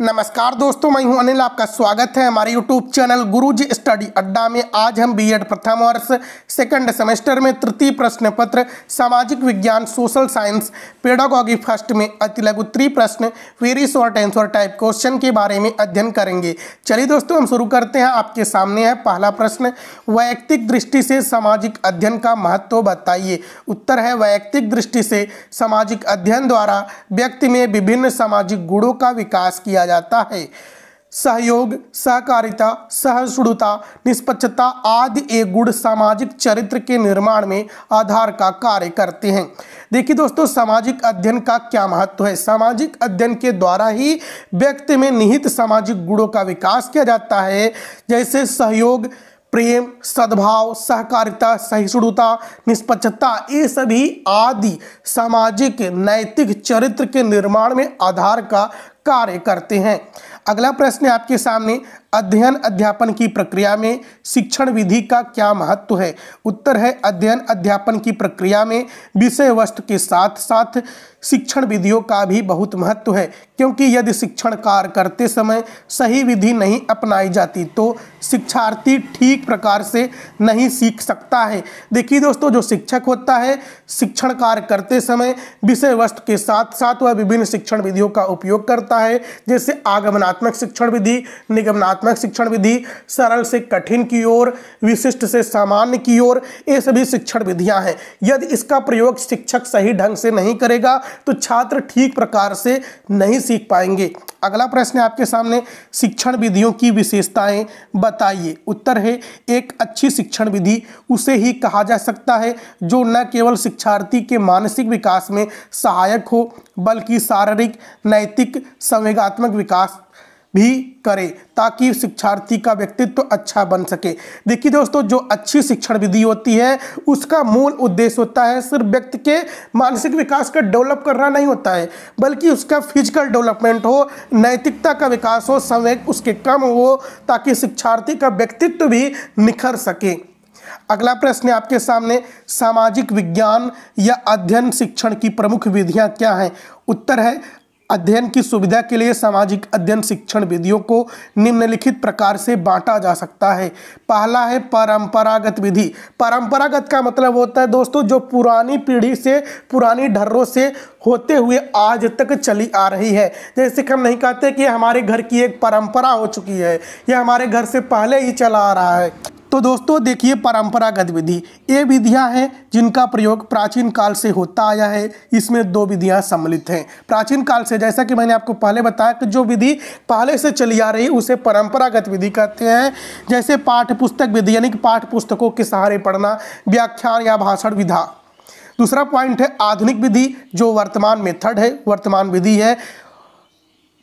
नमस्कार दोस्तों मैं हूं अनिल आपका स्वागत है हमारे यूट्यूब चैनल गुरुजी स्टडी अड्डा में आज हम बीएड प्रथम वर्ष सेकंड सेमेस्टर में तृतीय प्रश्न पत्र सामाजिक विज्ञान सोशल साइंस पेडागॉगी फर्स्ट में अति लघु त्रि प्रश्न very short answer type question के बारे में अध्ययन करेंगे चलिए दोस्तों हम शुरू करते हैं आपके सामने है पहला प्रश्न वैयक्तिक दृष्टि से सामाजिक अध्ययन का महत्व बताइए उत्तर है वैयक्तिक दृष्टि से सामाजिक अध्ययन द्वारा व्यक्ति में विभिन्न सामाजिक गुणों का विकास किया किया जाता है सहयोग सहकारिता सहसुड़ता निष्पक्षता आदि ये गुण सामाजिक चरित्र के निर्माण में आधार का कार्य करते हैं देखिए दोस्तों सामाजिक अध्ययन का क्या महत्व है सामाजिक अध्ययन के द्वारा ही व्यक्ति में निहित सामाजिक गुणों का विकास किया जाता है जैसे सहयोग प्रेम सद्भाव सहकारिता सहिष्णुता निष्पक्षता ये सभी आदि सामाजिक नैतिक चरित्र के निर्माण में आधार का कार्य करते हैं अगला प्रश्न आपके सामने अध्ययन अध्यापन की प्रक्रिया में शिक्षण विधि का क्या महत्व है उत्तर है अध्ययन अध्यापन की प्रक्रिया में विषय वस्तु के साथ साथ शिक्षण विधियों का भी बहुत महत्व है क्योंकि यदि शिक्षण कार्य करते समय सही विधि नहीं अपनाई जाती तो शिक्षार्थी ठीक प्रकार से नहीं सीख सकता है देखिए दोस्तों जो शिक्षक होता है शिक्षण कार्य करते समय विषय वस्तु के साथ साथ वह विभिन्न शिक्षण विधियों का उपयोग करता है जैसे आगमनात्मक शिक्षण विधि निगमनात्मक रचनात्मक शिक्षण विधि सरल से कठिन की ओर विशिष्ट से सामान्य की ओर ये सभी शिक्षण विधियां हैं यदि इसका प्रयोग शिक्षक सही ढंग से नहीं करेगा तो छात्र ठीक प्रकार से नहीं सीख पाएंगे अगला प्रश्न है आपके सामने शिक्षण विधियों की विशेषताएं बताइए उत्तर है एक अच्छी शिक्षण विधि उसे ही कहा जा सकता है जो न केवल शिक्षार्थी के मानसिक विकास में सहायक हो बल्कि शारीरिक नैतिक संवेगात्मक विकास भी करें ताकि शिक्षार्थी का व्यक्तित्व तो अच्छा बन सके देखिए दोस्तों जो अच्छी शिक्षण विधि होती है उसका मूल उद्देश्य होता है सिर्फ व्यक्ति के मानसिक विकास का डेवलप करना नहीं होता है बल्कि उसका फिजिकल डेवलपमेंट हो नैतिकता का विकास हो समय उसके कम हो ताकि शिक्षार्थी का व्यक्तित्व तो भी निखर सके अगला प्रश्न है आपके सामने सामाजिक विज्ञान या अध्ययन शिक्षण की प्रमुख विधियां क्या हैं उत्तर है अध्ययन की सुविधा के लिए सामाजिक अध्ययन शिक्षण विधियों को निम्नलिखित प्रकार से बांटा जा सकता है पहला है परंपरागत विधि परंपरागत का मतलब होता है दोस्तों जो पुरानी पीढ़ी से पुरानी ढर्रों से होते हुए आज तक चली आ रही है जैसे कि हम नहीं कहते कि हमारे घर की एक परंपरा हो चुकी है यह हमारे घर से पहले ही चला आ रहा है तो दोस्तों देखिए परंपरागत विधि ये विधियां हैं जिनका प्रयोग प्राचीन काल से होता आया है इसमें दो विधियां सम्मिलित हैं प्राचीन काल से जैसा कि मैंने आपको पहले बताया कि जो विधि पहले से चली आ रही उसे परंपरागत विधि कहते हैं जैसे पाठ्य पुस्तक विधि यानी कि पाठ्य पुस्तकों के सहारे पढ़ना व्याख्यान या भाषण विधा दूसरा पॉइंट है आधुनिक विधि जो वर्तमान मेथड है वर्तमान विधि है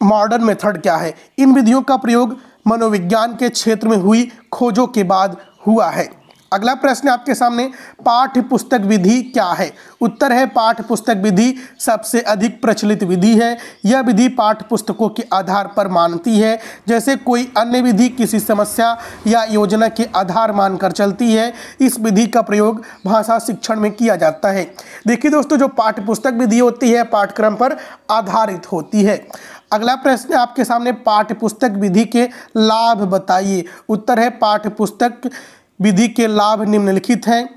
मॉडर्न मेथड क्या है इन विधियों का प्रयोग मनोविज्ञान के क्षेत्र में हुई खोजों के बाद हुआ है अगला प्रश्न आपके सामने पाठ्य पुस्तक विधि क्या है उत्तर है पाठ्य पुस्तक विधि सबसे अधिक प्रचलित विधि है यह विधि पाठ्य पुस्तकों के आधार पर मानती है जैसे कोई अन्य विधि किसी समस्या या योजना के आधार मानकर चलती है इस विधि का प्रयोग भाषा शिक्षण में किया जाता है देखिए दोस्तों जो पाठ्य पुस्तक विधि होती है पाठ्यक्रम पर आधारित होती है अगला प्रश्न आपके सामने पाठ्यपुस्तक विधि के लाभ बताइए उत्तर है पाठ्यपुस्तक विधि के लाभ निम्नलिखित हैं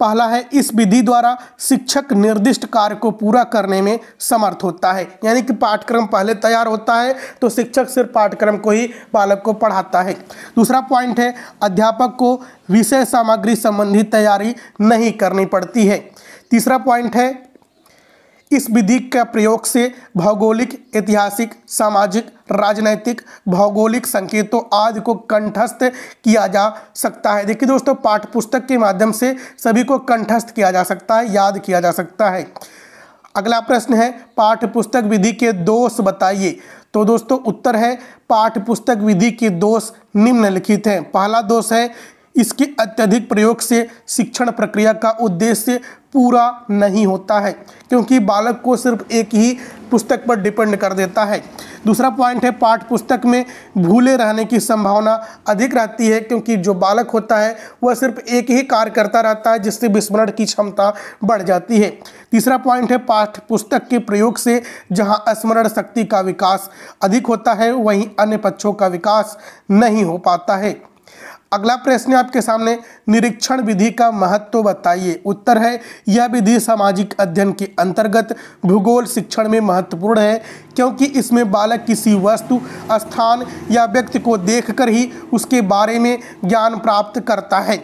पहला है इस विधि द्वारा शिक्षक निर्दिष्ट कार्य को पूरा करने में समर्थ होता है यानी कि पाठ्यक्रम पहले तैयार होता है तो शिक्षक सिर्फ पाठ्यक्रम को ही बालक को पढ़ाता है दूसरा पॉइंट है अध्यापक को विषय सामग्री संबंधी तैयारी नहीं करनी पड़ती है तीसरा पॉइंट है इस विधि का प्रयोग से भौगोलिक ऐतिहासिक सामाजिक राजनैतिक भौगोलिक संकेतों आदि को कंठस्थ किया जा सकता है देखिए दोस्तों पाठ्यपुस्तक पुस्तक के माध्यम से सभी को कंठस्थ किया जा सकता है याद किया जा सकता है अगला प्रश्न है पाठ्यपुस्तक पुस्तक विधि के दोष बताइए तो दोस्तों उत्तर है पाठ्यपुस्तक पुस्तक विधि के दोष निम्नलिखित हैं पहला दोष है इसके अत्यधिक प्रयोग से शिक्षण प्रक्रिया का उद्देश्य पूरा नहीं होता है क्योंकि बालक को सिर्फ एक ही पुस्तक पर डिपेंड कर देता है दूसरा पॉइंट है पाठ पुस्तक में भूले रहने की संभावना अधिक रहती है क्योंकि जो बालक होता है वह सिर्फ एक ही कार्य करता रहता है जिससे विस्मरण की क्षमता बढ़ जाती है तीसरा पॉइंट है पाठ पुस्तक के प्रयोग से जहाँ स्मरण शक्ति का विकास अधिक होता है वहीं अन्य पक्षों का विकास नहीं हो पाता है अगला प्रश्न आपके सामने निरीक्षण विधि का महत्व तो बताइए उत्तर है यह विधि सामाजिक अध्ययन के अंतर्गत भूगोल शिक्षण में महत्वपूर्ण है क्योंकि इसमें बालक किसी वस्तु स्थान या व्यक्ति को देखकर ही उसके बारे में ज्ञान प्राप्त करता है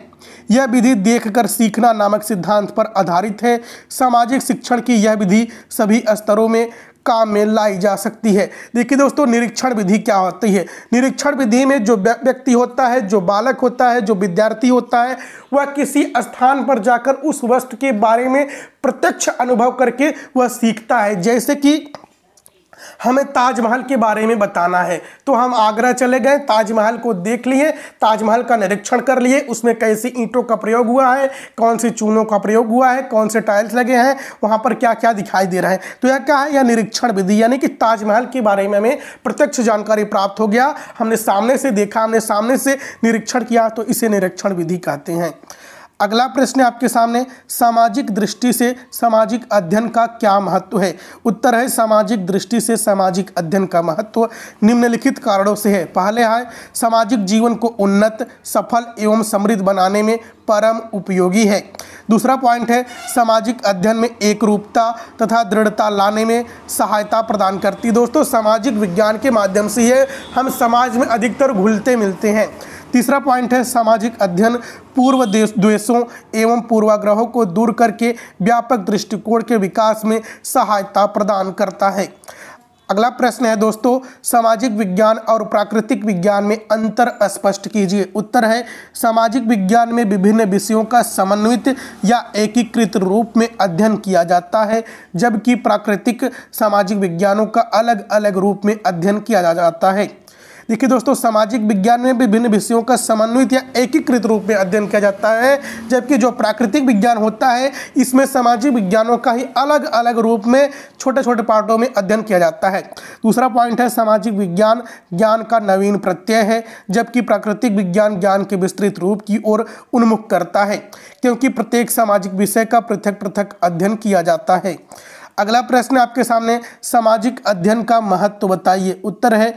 यह विधि देखकर सीखना नामक सिद्धांत पर आधारित है सामाजिक शिक्षण की यह विधि सभी स्तरों में काम में लाई जा सकती है देखिए दोस्तों निरीक्षण विधि क्या होती है निरीक्षण विधि में जो व्यक्ति होता है जो बालक होता है जो विद्यार्थी होता है वह किसी स्थान पर जाकर उस वस्तु के बारे में प्रत्यक्ष अनुभव करके वह सीखता है जैसे कि हमें ताजमहल के बारे में बताना है तो हम आगरा चले गए ताजमहल को देख लिए ताजमहल का निरीक्षण कर लिए उसमें कैसी ईंटों का प्रयोग हुआ है कौन से चूनों का प्रयोग हुआ है कौन से टाइल्स लगे हैं वहाँ पर क्या क्या दिखाई दे रहा है तो यह क्या है यह निरीक्षण विधि यानी कि ताजमहल के बारे में हमें प्रत्यक्ष जानकारी प्राप्त हो गया हमने सामने से देखा हमने सामने से निरीक्षण किया तो इसे निरीक्षण विधि कहते हैं अगला प्रश्न है आपके सामने सामाजिक दृष्टि से सामाजिक अध्ययन का क्या महत्व है उत्तर है सामाजिक दृष्टि से सामाजिक अध्ययन का महत्व निम्नलिखित कारणों से है पहले है सामाजिक जीवन को उन्नत सफल एवं समृद्ध बनाने में परम उपयोगी है दूसरा पॉइंट है सामाजिक अध्ययन में एक रूपता तथा दृढ़ता लाने में सहायता प्रदान करती दोस्तों सामाजिक विज्ञान के माध्यम से ये हम समाज में अधिकतर घुलते मिलते हैं तीसरा पॉइंट है सामाजिक अध्ययन पूर्व देश द्वेषों एवं पूर्वाग्रहों को दूर करके व्यापक दृष्टिकोण के विकास में सहायता प्रदान करता है अगला प्रश्न है दोस्तों सामाजिक विज्ञान और प्राकृतिक विज्ञान में अंतर स्पष्ट कीजिए उत्तर है सामाजिक विज्ञान में विभिन्न विषयों का समन्वित या एकीकृत रूप में अध्ययन किया जाता है जबकि प्राकृतिक सामाजिक विज्ञानों का अलग अलग रूप में अध्ययन किया जाता है देखिए दोस्तों सामाजिक विज्ञान में विभिन्न विषयों का समन्वित या एकीकृत रूप में अध्ययन किया जाता है जबकि जो प्राकृतिक विज्ञान होता है इसमें सामाजिक विज्ञानों का ही अलग अलग रूप में छोटे छोटे पार्टों में अध्ययन किया जाता है दूसरा पॉइंट है सामाजिक विज्ञान ज्ञान का नवीन प्रत्यय है जबकि प्राकृतिक विज्ञान ज्ञान के विस्तृत रूप की ओर उन्मुख करता है क्योंकि प्रत्येक सामाजिक विषय का पृथक पृथक अध्ययन किया जाता है अगला प्रश्न आपके सामने सामाजिक अध्ययन का महत्व बताइए उत्तर है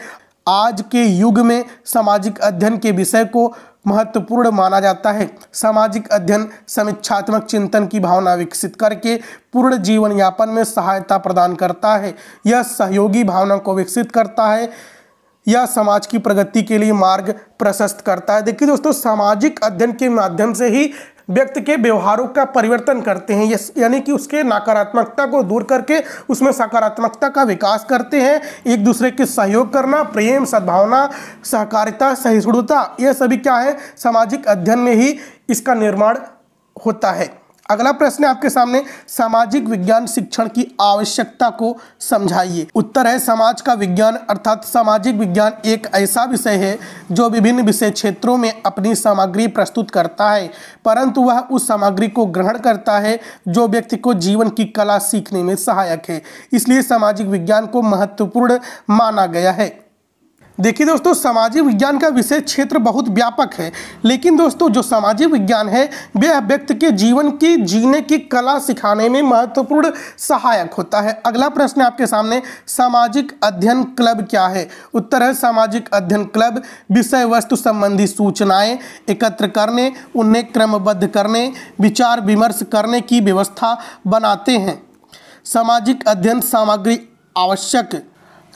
आज के युग में सामाजिक अध्ययन के विषय को महत्वपूर्ण माना जाता है सामाजिक अध्ययन समीक्षात्मक चिंतन की भावना विकसित करके पूर्ण जीवन यापन में सहायता प्रदान करता है यह सहयोगी भावना को विकसित करता है यह समाज की प्रगति के लिए मार्ग प्रशस्त करता है देखिए दोस्तों सामाजिक अध्ययन के माध्यम से ही व्यक्ति के व्यवहारों का परिवर्तन करते हैं यानी कि उसके नकारात्मकता को दूर करके उसमें सकारात्मकता का विकास करते हैं एक दूसरे के सहयोग करना प्रेम सद्भावना सहकारिता सहिष्णुता यह सभी क्या है सामाजिक अध्ययन में ही इसका निर्माण होता है अगला प्रश्न है आपके सामने सामाजिक विज्ञान शिक्षण की आवश्यकता को समझाइए उत्तर है समाज का विज्ञान अर्थात सामाजिक विज्ञान एक ऐसा विषय है जो विभिन्न विषय क्षेत्रों में अपनी सामग्री प्रस्तुत करता है परंतु वह उस सामग्री को ग्रहण करता है जो व्यक्ति को जीवन की कला सीखने में सहायक है इसलिए सामाजिक विज्ञान को महत्वपूर्ण माना गया है देखिए दोस्तों सामाजिक विज्ञान का विषय क्षेत्र बहुत व्यापक है लेकिन दोस्तों जो सामाजिक विज्ञान है वह व्यक्ति के जीवन की जीने की कला सिखाने में महत्वपूर्ण सहायक होता है अगला प्रश्न आपके सामने सामाजिक अध्ययन क्लब क्या है उत्तर है सामाजिक अध्ययन क्लब विषय वस्तु संबंधी सूचनाएं एकत्र करने उन्हें क्रमबद्ध करने विचार विमर्श करने की व्यवस्था बनाते हैं सामाजिक अध्ययन सामग्री आवश्यक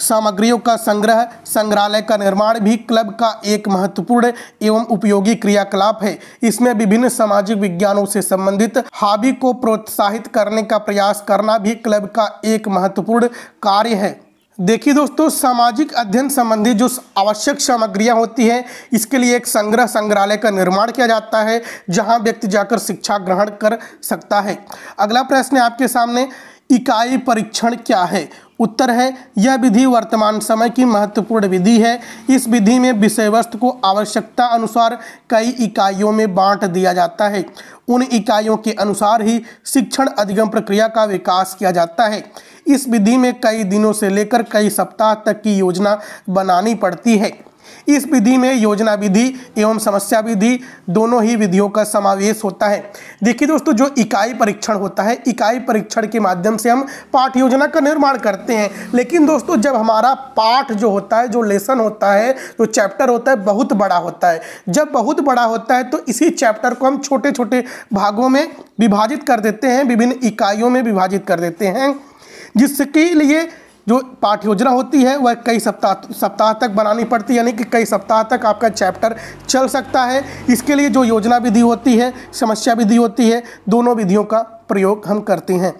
सामग्रियों का संग्रह संग्रहालय का निर्माण भी क्लब का एक महत्वपूर्ण एवं उपयोगी क्रियाकलाप है इसमें विभिन्न सामाजिक विज्ञानों से संबंधित हाबी को प्रोत्साहित करने का प्रयास करना भी क्लब का एक महत्वपूर्ण कार्य है देखिए दोस्तों सामाजिक अध्ययन संबंधी जो आवश्यक सामग्रियां होती हैं इसके लिए एक संग्रह संग्रहालय का निर्माण किया जाता है जहाँ व्यक्ति जाकर शिक्षा ग्रहण कर सकता है अगला प्रश्न है आपके सामने इकाई परीक्षण क्या है उत्तर है यह विधि वर्तमान समय की महत्वपूर्ण विधि है इस विधि में विषय वस्तु को आवश्यकता अनुसार कई इकाइयों में बांट दिया जाता है उन इकाइयों के अनुसार ही शिक्षण अधिगम प्रक्रिया का विकास किया जाता है इस विधि में कई दिनों से लेकर कई सप्ताह तक की योजना बनानी पड़ती है इस विधि में योजना विधि एवं समस्या विधि दोनों ही विधियों का समावेश होता है देखिए दोस्तों जो इकाई परीक्षण होता है इकाई परीक्षण के माध्यम से हम पाठ योजना का निर्माण करते हैं लेकिन दोस्तों जब हमारा पाठ जो होता है जो लेसन होता है जो चैप्टर होता है बहुत बड़ा होता है जब बहुत बड़ा होता है तो इसी चैप्टर को हम छोटे छोटे भागों में विभाजित कर देते हैं विभिन्न इकाइयों में विभाजित कर देते हैं जिसके लिए जो पाठ योजना होती है वह कई सप्ताह सप्ताह तक बनानी पड़ती है यानी कि कई सप्ताह तक आपका चैप्टर चल सकता है इसके लिए जो योजना विधि होती है समस्या विधि होती है दोनों विधियों का प्रयोग हम करते हैं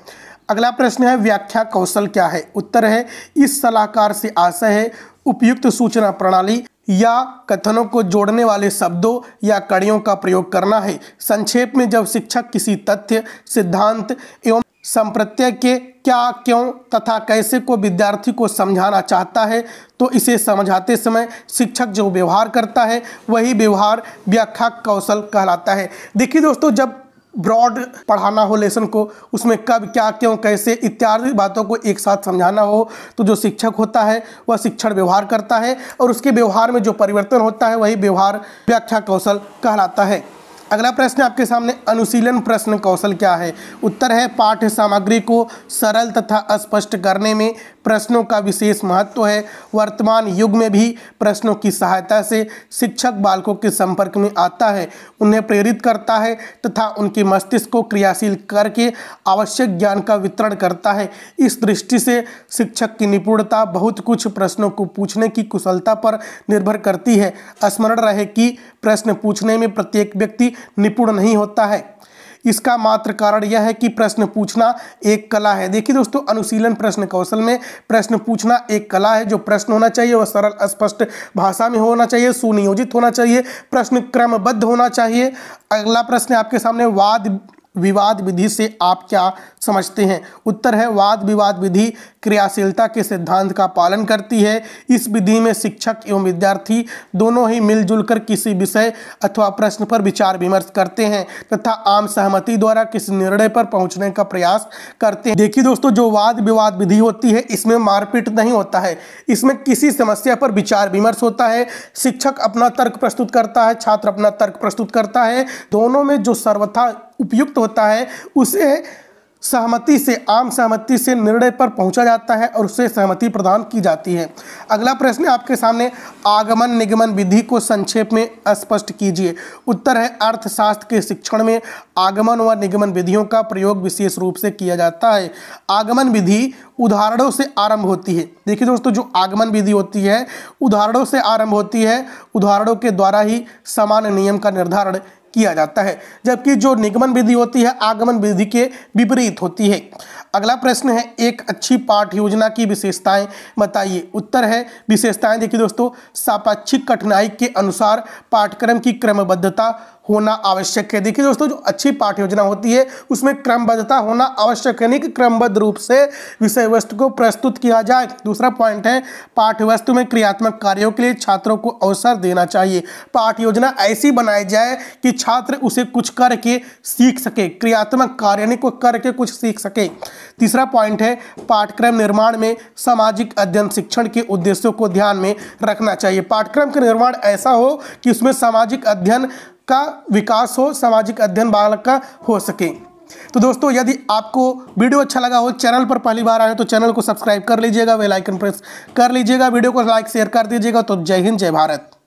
अगला प्रश्न है व्याख्या कौशल क्या है उत्तर है इस सलाहकार से आशय है उपयुक्त सूचना प्रणाली या कथनों को जोड़ने वाले शब्दों या कड़ियों का प्रयोग करना है संक्षेप में जब शिक्षक किसी तथ्य सिद्धांत एवं संप्रत्यय के क्या क्यों तथा कैसे को विद्यार्थी को समझाना चाहता है तो इसे समझाते समय शिक्षक जो व्यवहार करता है वही व्यवहार व्याख्या कौशल कहलाता है देखिए दोस्तों जब ब्रॉड पढ़ाना हो लेसन को उसमें कब क्या क्यों कैसे इत्यादि बातों को एक साथ समझाना हो तो जो शिक्षक होता है वह शिक्षण व्यवहार करता है और उसके व्यवहार में जो परिवर्तन होता है वही व्यवहार व्याख्या कौशल कहलाता है अगला प्रश्न आपके सामने अनुशीलन प्रश्न कौशल क्या है उत्तर है पाठ्य सामग्री को सरल तथा स्पष्ट करने में प्रश्नों का विशेष महत्व है वर्तमान युग में भी प्रश्नों की सहायता से शिक्षक बालकों के संपर्क में आता है उन्हें प्रेरित करता है तथा उनके मस्तिष्क को क्रियाशील करके आवश्यक ज्ञान का वितरण करता है इस दृष्टि से शिक्षक की निपुणता बहुत कुछ प्रश्नों को पूछने की कुशलता पर निर्भर करती है स्मरण रहे कि प्रश्न पूछने में प्रत्येक व्यक्ति निपुण नहीं होता है इसका मात्र कारण यह है कि प्रश्न पूछना एक कला है देखिए दोस्तों अनुशीलन प्रश्न कौशल में प्रश्न पूछना एक कला है जो प्रश्न होना चाहिए वह सरल स्पष्ट भाषा में होना चाहिए सुनियोजित होना चाहिए प्रश्न क्रमबद्ध होना चाहिए अगला प्रश्न आपके सामने वाद विवाद विधि से आप क्या समझते हैं उत्तर है वाद विवाद विधि क्रियाशीलता के सिद्धांत का पालन करती है इस विधि में शिक्षक एवं विद्यार्थी दोनों ही मिलजुल कर किसी विषय अथवा प्रश्न पर विचार विमर्श करते हैं तथा आम सहमति द्वारा किसी निर्णय पर पहुंचने का प्रयास करते हैं देखिए दोस्तों जो वाद विवाद विधि होती है इसमें मारपीट नहीं होता है इसमें किसी समस्या पर विचार विमर्श होता है शिक्षक अपना तर्क प्रस्तुत करता है छात्र अपना तर्क प्रस्तुत करता है दोनों में जो सर्वथा उपयुक्त होता है उसे सहमति से आम सहमति से निर्णय पर पहुंचा जाता है और उसे सहमति प्रदान की जाती है अगला प्रश्न आपके सामने आगमन निगमन विधि को संक्षेप में स्पष्ट कीजिए उत्तर है अर्थशास्त्र के शिक्षण में आगमन व निगमन विधियों का प्रयोग विशेष रूप से किया जाता है आगमन विधि उदाहरणों से आरंभ होती है देखिए दोस्तों जो आगमन विधि होती है उदाहरणों से आरंभ होती है उदाहरणों के द्वारा ही समान नियम का निर्धारण किया जाता है जबकि जो निगमन विधि होती है आगमन विधि के विपरीत होती है अगला प्रश्न है एक अच्छी पाठ योजना की विशेषताएं बताइए उत्तर है विशेषताएं देखिए दोस्तों सापेक्षिक कठिनाई के अनुसार पाठ्यक्रम की क्रमबद्धता होना आवश्यक है देखिए दोस्तों जो अच्छी पाठ योजना होती है उसमें क्रमबद्धता होना आवश्यक है नहीं कि क्रमबद्ध रूप से विषय वस्तु को प्रस्तुत किया जाए दूसरा पॉइंट है पाठ्य वस्तु में क्रियात्मक कार्यों के लिए छात्रों को अवसर देना चाहिए पाठ योजना ऐसी बनाई जाए कि छात्र उसे कुछ करके सीख सके क्रियात्मक कार्य यानी को करके कुछ सीख सके तीसरा पॉइंट है पाठ्यक्रम निर्माण में सामाजिक अध्ययन शिक्षण के उद्देश्यों को ध्यान में रखना चाहिए पाठ्यक्रम का निर्माण ऐसा हो कि उसमें सामाजिक अध्ययन का विकास हो सामाजिक अध्ययन बालक का हो सके तो दोस्तों यदि आपको वीडियो अच्छा लगा हो चैनल पर पहली बार आए तो चैनल को सब्सक्राइब कर लीजिएगा वे लाइकन प्रेस कर लीजिएगा वीडियो को लाइक शेयर कर दीजिएगा तो जय हिंद जय भारत